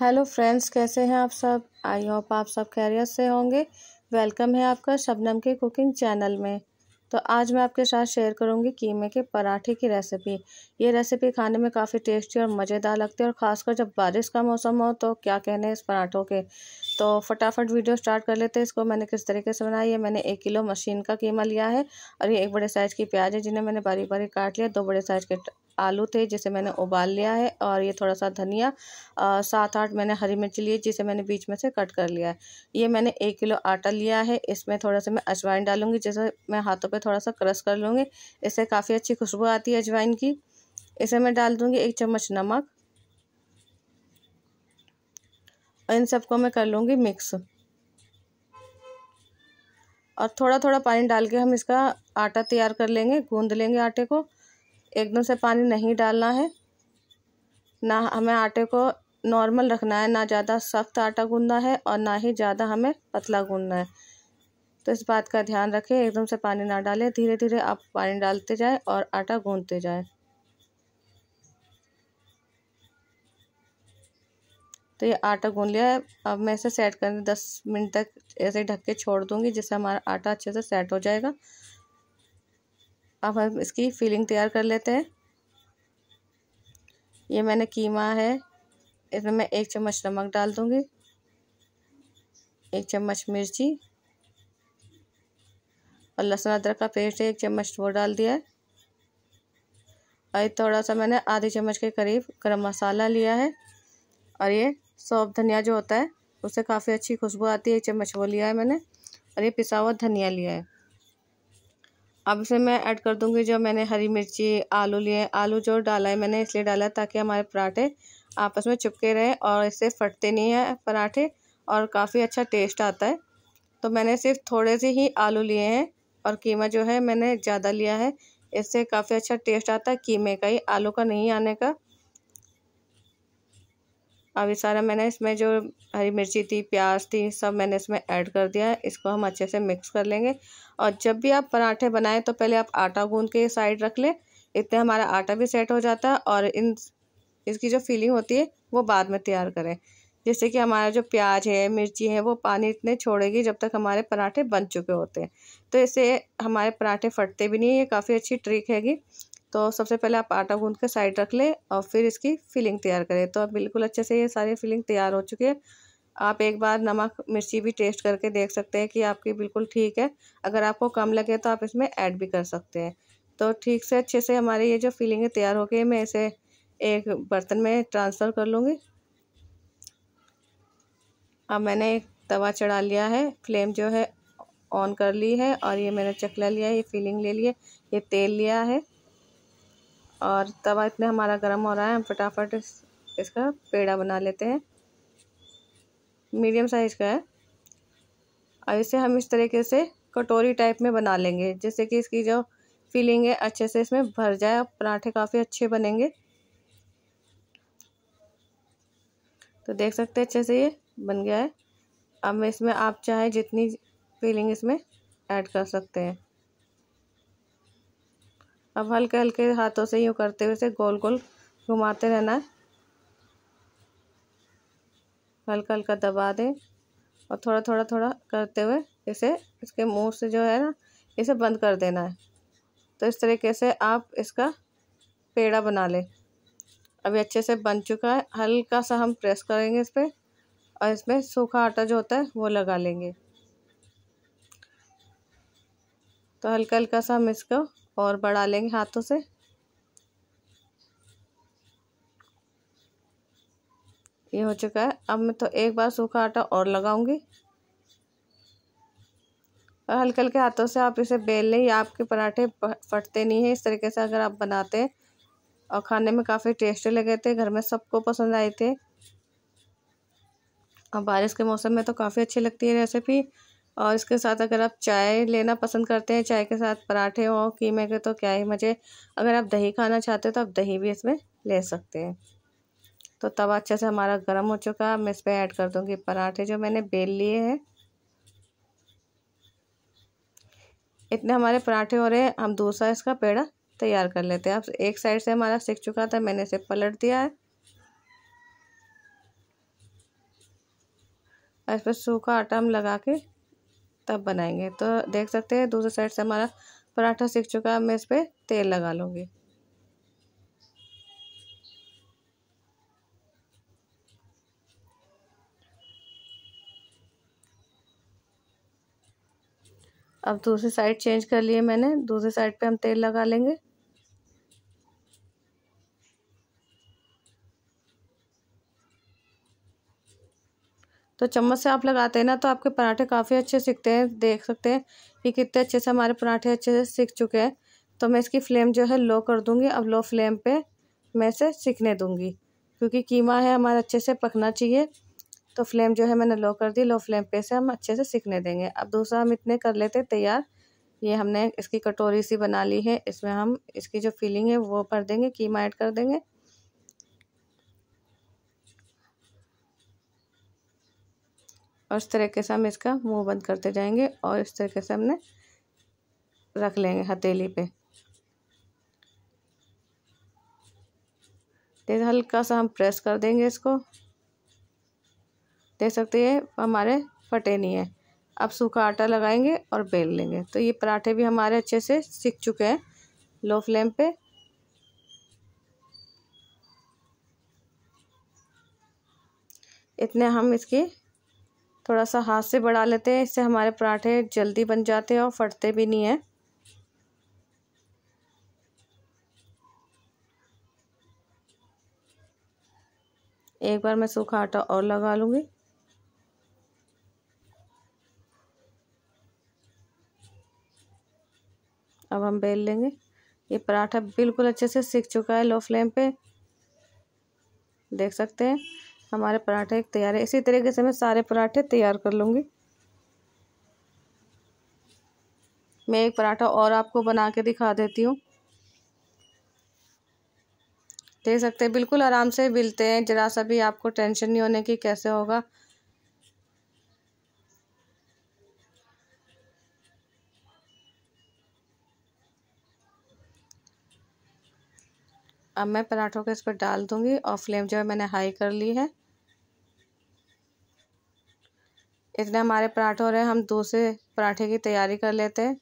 hello friends कैसे हैं आप सब आई होप आप सब खैरियत से होंगे वेलकम है आपका शबनम के कुकिंग चैनल में तो आज मैं आपके साथ शेयर करूंगी कीमे के पराठे की रेसिपी ये रेसिपी खाने में काफ़ी टेस्टी और मज़ेदार लगती है और ख़ासकर जब बारिश का मौसम हो तो क्या कहने इस पराठों के तो फटाफट वीडियो स्टार्ट कर लेते हैं इसको मैंने किस तरीके से बनाया ये मैंने एक किलो मशीन का कीमा लिया है और ये एक बड़े साइज़ की प्याज है जिन्हें मैंने बारीक बारीक काट लिया दो बड़े साइज़ के आलू थे जिसे मैंने उबाल लिया है और ये थोड़ा सा धनिया सात आठ मैंने हरी मिर्च लिए जिसे मैंने बीच में से कट कर लिया है ये मैंने एक किलो आटा लिया है इसमें थोड़ा सा मैं अजवाइन डालूंगी जिसे मैं हाथों पे थोड़ा सा क्रश कर लूँगी इससे काफ़ी अच्छी खुशबू आती है अजवाइन की इसे मैं डाल दूँगी एक चम्मच नमक और इन सबको मैं कर लूँगी मिक्स और थोड़ा थोड़ा पानी डाल के हम इसका आटा तैयार कर लेंगे गूंद लेंगे आटे को एकदम से पानी नहीं डालना है ना हमें आटे को नॉर्मल रखना है ना ज़्यादा सख्त आटा गूंदना है और ना ही ज़्यादा हमें पतला गूंदना है तो इस बात का ध्यान रखें एकदम से पानी ना डालें धीरे धीरे आप पानी डालते जाएं और आटा गूंदते जाएं तो ये आटा गूंद लिया है अब मैं इसे सेट करने दस मिनट तक ऐसे ढक के छोड़ दूंगी जिससे हमारा आटा अच्छे से सेट हो जाएगा अब हम इसकी फीलिंग तैयार कर लेते हैं ये मैंने कीमा है इसमें मैं एक चम्मच नमक डाल दूँगी एक चम्मच मिर्ची और लहसुन अदरक का पेस्ट एक चम्मच वो डाल दिया है और थोड़ा सा मैंने आधे चम्मच के करीब गरम मसाला लिया है और ये सौंफ धनिया जो होता है उससे काफ़ी अच्छी खुशबू आती है एक चम्मच वो लिया है मैंने और ये पिसा हुआ धनिया लिया है अब इसे मैं ऐड कर दूंगी जो मैंने हरी मिर्ची आलू लिए आलू जो डाला है मैंने इसलिए डाला ताकि हमारे पराठे आपस में चिपके रहें और इससे फटते नहीं हैं पराठे और काफ़ी अच्छा टेस्ट आता है तो मैंने सिर्फ थोड़े से ही आलू लिए हैं और कीमा जो है मैंने ज़्यादा लिया है इससे काफ़ी अच्छा टेस्ट आता है कीमे का ही आलू का नहीं आने का अब ये सारा मैंने इसमें जो हरी मिर्ची थी प्याज थी सब मैंने इसमें ऐड कर दिया है इसको हम अच्छे से मिक्स कर लेंगे और जब भी आप पराठे बनाएं तो पहले आप आटा गूंद के साइड रख लें इतने हमारा आटा भी सेट हो जाता है और इन इसकी जो फीलिंग होती है वो बाद में तैयार करें जैसे कि हमारा जो प्याज है मिर्ची है वो पानी इतने छोड़ेगी जब तक हमारे पराठे बन चुके होते हैं तो इससे हमारे पराठे फटते भी नहीं ये काफ़ी अच्छी ट्रिक हैगी तो सबसे पहले आप आटा गूंद के साइड रख लें और फिर इसकी फिलिंग तैयार करें तो अब बिल्कुल अच्छे से ये सारी फिलिंग तैयार हो चुकी है आप एक बार नमक मिर्ची भी टेस्ट करके देख सकते हैं कि आपकी बिल्कुल ठीक है अगर आपको कम लगे तो आप इसमें ऐड भी कर सकते हैं तो ठीक से अच्छे से हमारी ये जो फिलिंग है तैयार हो गई मैं इसे एक बर्तन में ट्रांसफ़र कर लूँगी अब मैंने एक तवा चढ़ा लिया है फ्लेम जो है ऑन कर ली है और ये मैंने चकला लिया है ये फिलिंग ले लिया ये तेल लिया है और तवा इतने हमारा गर्म हो रहा है हम फटाफट इस, इसका पेड़ा बना लेते हैं मीडियम साइज़ का है और इसे हम इस तरीके से कटोरी टाइप में बना लेंगे जिससे कि इसकी जो फीलिंग है अच्छे से इसमें भर जाए और पराठे काफ़ी अच्छे बनेंगे तो देख सकते हैं अच्छे से ये बन गया है अब इसमें आप चाहे जितनी फीलिंग इसमें ऐड कर सकते हैं अब हल्के हल्के हाथों से यूँ करते हुए से गोल गोल घुमाते रहना है हल्का हल्का दबा दें और थोड़ा थोड़ा थोड़ा करते हुए इसे इसके मुंह से जो है ना इसे बंद कर देना है तो इस तरीके से आप इसका पेड़ा बना लें अभी अच्छे से बन चुका है हल्का सा हम प्रेस करेंगे इस पर और इसमें सूखा आटा जो होता है वो लगा लेंगे तो हल्का हल्का सा हम इसको और बढ़ा लेंगे हाथों से ये हो चुका है अब मैं तो एक बार सूखा आटा और लगाऊंगी और हल्के हल्के हाथों से आप इसे बेल लें या आपके पराठे फटते नहीं हैं इस तरीके से अगर आप बनाते हैं और खाने में काफ़ी टेस्टी लगे थे घर में सबको पसंद आए थे और बारिश के मौसम में तो काफ़ी अच्छी लगती है रेसिपी और इसके साथ अगर आप चाय लेना पसंद करते हैं चाय के साथ पराठे हो कीमे के तो क्या ही मज़े अगर आप दही खाना चाहते हो तो आप दही भी इसमें ले सकते हैं तो तवा अच्छे से हमारा गर्म हो चुका है मैं इस पर ऐड कर दूँगी पराठे जो मैंने बेल लिए हैं इतने हमारे पराठे हो रहे हैं हम दूसरा इसका पेड़ा तैयार कर लेते हैं अब एक साइड से हमारा सिक चुका था मैंने इसे पलट दिया है और इस पर सूखा आटा हम लगा के तब बनाएंगे तो देख सकते हैं दूसरे साइड से हमारा पराठा सीख चुका है मैं इस पर तेल लगा लूँगी अब दूसरी साइड चेंज कर लिए मैंने दूसरी साइड पे हम तेल लगा लेंगे तो चम्मच से आप लगाते हैं ना तो आपके पराठे काफ़ी अच्छे सीखते हैं देख सकते हैं कि कितने अच्छे से हमारे पराठे अच्छे से सीख चुके हैं तो मैं इसकी फ्लेम जो है लो कर दूँगी अब लो फ्लेम पर मैं इसे सीखने दूँगी क्योंकि कीमा है हमारा अच्छे से पकना चाहिए तो फ्लेम जो है मैंने लो कर दी लो फ्लेम पे से हम अच्छे से सीखने देंगे अब दूसरा हम इतने कर लेते तैयार ये हमने इसकी कटोरी सी बना ली है इसमें हम इसकी जो फीलिंग है वो भर देंगे कीमा ऐड कर देंगे और इस तरीके से हम इसका मुंह बंद करते जाएंगे और इस तरीके से हमने रख लेंगे हथेली पे तेज हल्का सा हम प्रेस कर देंगे इसको देख सकते हैं हमारे फटे नहीं है अब सूखा आटा लगाएंगे और बेल लेंगे तो ये पराठे भी हमारे अच्छे से सीख चुके हैं लो फ्लेम पे इतने हम इसकी थोड़ा सा हाथ से बढ़ा लेते हैं इससे हमारे पराठे जल्दी बन जाते हैं और फटते भी नहीं हैं एक बार मैं सूखा आटा और लगा लूँगी अब हम बेल लेंगे ये पराठा बिल्कुल अच्छे से सीख चुका है लो फ्लेम पे देख सकते हैं हमारे पराठे तैयार है इसी तरीके से मैं सारे पराठे तैयार कर लूँगी मैं एक पराठा और आपको बना के दिखा देती हूँ देख सकते हैं बिल्कुल आराम से मिलते हैं ज़रा सा भी आपको टेंशन नहीं होने की कैसे होगा अब मैं पराठों को इस पर डाल दूंगी और फ्लेम जो है मैंने हाई कर ली है इतने हमारे पराठे हो रहे हैं हम दूसरे पराठे की तैयारी कर लेते हैं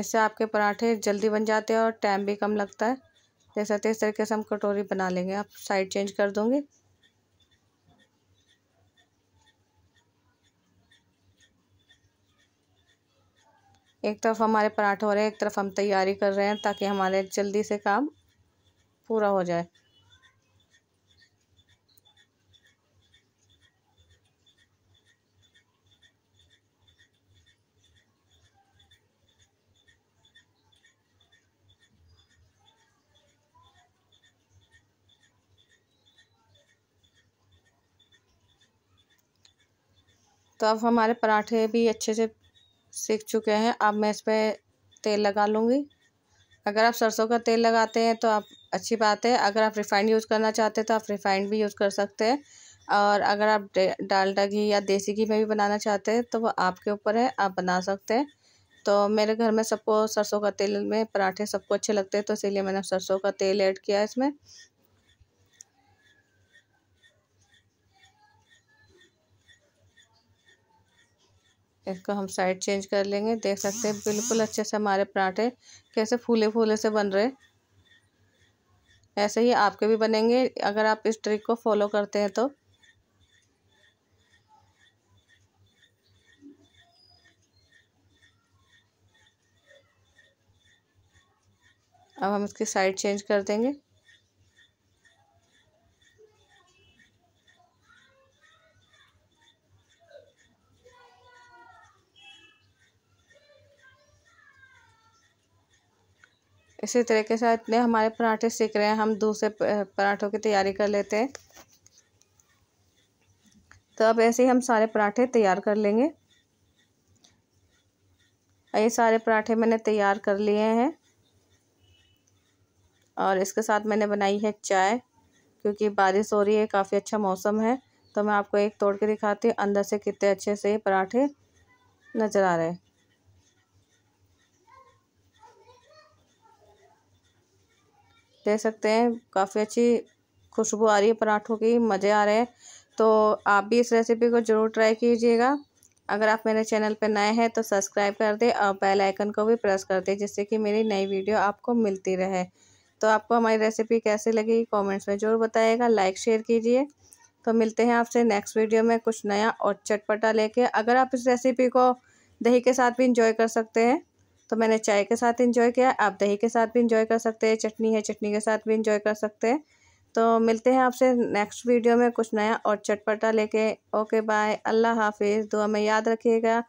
इससे आपके पराठे जल्दी बन जाते हैं और टाइम भी कम लगता है जैसे इस तरीके से हम कटोरी बना लेंगे आप साइड चेंज कर दूँगी एक तरफ हमारे पराठे हो रहे हैं एक तरफ हम तैयारी कर रहे हैं ताकि हमारे जल्दी से काम पूरा हो जाए तो अब हमारे पराठे भी अच्छे से सीख चुके हैं अब मैं इस पर तेल लगा लूँगी अगर आप सरसों का तेल लगाते हैं तो आप अच्छी बात है अगर आप रिफ़ाइंड यूज़ करना चाहते हैं तो आप रिफ़ाइंड भी यूज़ कर सकते हैं और अगर आप डालडा घी या देसी घी में भी बनाना चाहते हैं तो वो आपके ऊपर है आप बना सकते हैं तो मेरे घर में सबको सरसों का तेल में पराठे सबको अच्छे लगते हैं तो इसीलिए मैंने सरसों का तेल ऐड किया है इसमें इसको हम साइड चेंज कर लेंगे देख सकते हैं बिल्कुल अच्छे से हमारे पराठे कैसे फूले फूले से बन रहे ऐसे ही आपके भी बनेंगे अगर आप इस ट्रिक को फॉलो करते हैं तो अब हम इसकी साइड चेंज कर देंगे इसी तरीके से इतने हमारे पराठे सीख रहे हैं हम दूसरे पराठों की तैयारी कर लेते हैं तो अब ऐसे ही हम सारे पराठे तैयार कर लेंगे ये सारे पराठे मैंने तैयार कर लिए हैं और इसके साथ मैंने बनाई है चाय क्योंकि बारिश हो रही है काफ़ी अच्छा मौसम है तो मैं आपको एक तोड़ के दिखाती हूँ अंदर से कितने अच्छे से ये पराठे नज़र आ रहे हैं दे सकते हैं काफ़ी अच्छी खुशबू आ रही है पराठों की मज़े आ रहे हैं तो आप भी इस रेसिपी को ज़रूर ट्राई कीजिएगा अगर आप मेरे चैनल पर नए हैं तो सब्सक्राइब कर दें और बेल आइकन को भी प्रेस कर दें जिससे कि मेरी नई वीडियो आपको मिलती रहे तो आपको हमारी रेसिपी कैसी लगी कमेंट्स में ज़रूर बताइएगा लाइक शेयर कीजिए तो मिलते हैं आपसे नेक्स्ट वीडियो में कुछ नया और चटपटा लेके अगर आप इस रेसिपी को दही के साथ भी इंजॉय कर सकते हैं तो मैंने चाय के साथ इंजॉय किया आप दही के साथ भी इंजॉय कर सकते हैं चटनी है चटनी के साथ भी इंजॉय कर सकते हैं तो मिलते हैं आपसे नेक्स्ट वीडियो में कुछ नया और चटपटा लेके ओके बाय अल्लाह हाफिज़ दुआ में याद रखिएगा